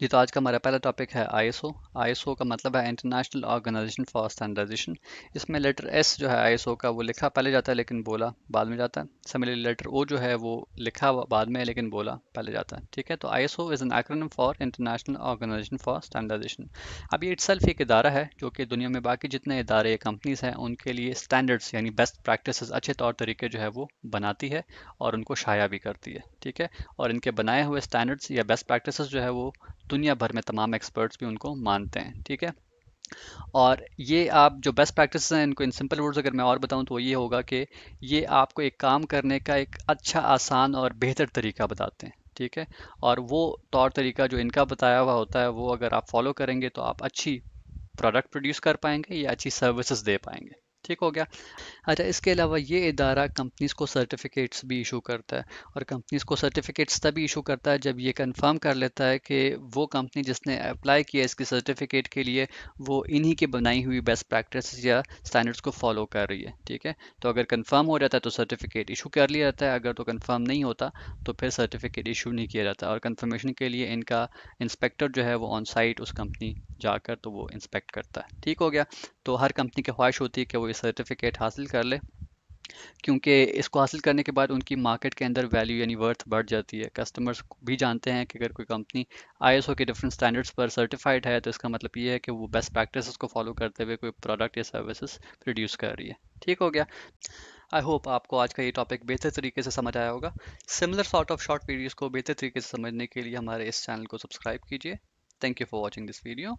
जी तो आज का हमारा पहला टॉपिक है आईएसओ आईएसओ का मतलब है इंटरनेशनल ऑर्गेनाइजेशन फॉर स्टैंडर्डाइजेशन इसमें लेटर एस जो है आईएसओ का वो लिखा पहले जाता है लेकिन बोला बाद में जाता है सिमिलरली लेटर ओ जो है वो लिखा बाद में लेकिन बोला पहले जाता है ठीक है तो ISO is an acronym for International Organization for Standardization अब ये इट्सल्फ एक इदारा है जो कि दुनिया में बाकी जितने इदारे कंपनीज हैं उनके लिए स्टैंडर्ड्स यानी बेस्ट प्रैक्टिस अच्छे तौर तरीके जो है वो बनाती है और उनको शाया भी करती है ठीक है और इनके बनाए हुए स्टैंडर्ड्स या बेस्ट प्रैक्टिस जो है वो दुनिया भर में तमाम एक्सपर्ट्स भी उनको मानते हैं ठीक है और ये आप जो बेस्ट प्रैक्टिस हैं इनको इन सिंपल वर्ड्स अगर मैं और बताऊं तो ये होगा कि ये आपको एक काम करने का एक अच्छा आसान और बेहतर तरीका बताते हैं ठीक है और वो तौर तरीका जो इनका बताया हुआ होता है वो अगर आप फॉलो करेंगे तो आप अच्छी प्रोडक्ट प्रोड्यूस कर पाएंगे या अच्छी सर्विसेज दे पाएंगे ठीक हो गया अच्छा इसके अलावा ये इदारा कंपनीज़ को सर्टिफिकेट्स भी इशू करता है और कंपनीज़ को सर्टिफिकेट्स तभी इशू करता है जब ये कंफर्म कर लेता है कि वो कंपनी जिसने अप्लाई किया इसकी सर्टिफिकेट के लिए वो इन्हीं की बनाई हुई बेस्ट प्रैक्टिस या स्टैंडर्ड्स को फॉलो कर रही है ठीक है तो अगर कन्फर्म हो जाता है तो सर्टिफिकेट इशू कर लिया जाता है अगर तो कन्फर्म नहीं होता तो फिर सर्टिफिकेट इशू नहीं किया जाता और कन्फर्मेशन के लिए इनका इंस्पेक्टर जो है वो ऑन साइट उस कंपनी जाकर तो वो इंस्पेक्ट करता है ठीक हो गया तो हर कंपनी की ख्वाहिश होती है कि वो सर्टिफिकेट हासिल कर ले क्योंकि इसको हासिल करने के बाद उनकी मार्केट के अंदर वैल्यू यानी वर्थ बढ़ जाती है कस्टमर्स भी जानते हैं कि अगर कोई कंपनी आईएसओ के डिफरेंट स्टैंडर्ड्स पर सर्टिफाइड है तो इसका मतलब ये है कि वो बेस्ट प्रैक्टिस को फॉलो करते हुए कोई प्रोडक्ट या सर्विसेज प्रोड्यूस कर रही है ठीक हो गया आई होप आपको आज का ये टॉपिक बेहतर तरीके से समझ आया होगा similar sort of short videos को बेहतर तरीके से समझने के लिए हमारे इस चैनल को सब्सक्राइब कीजिए thank you for watching this video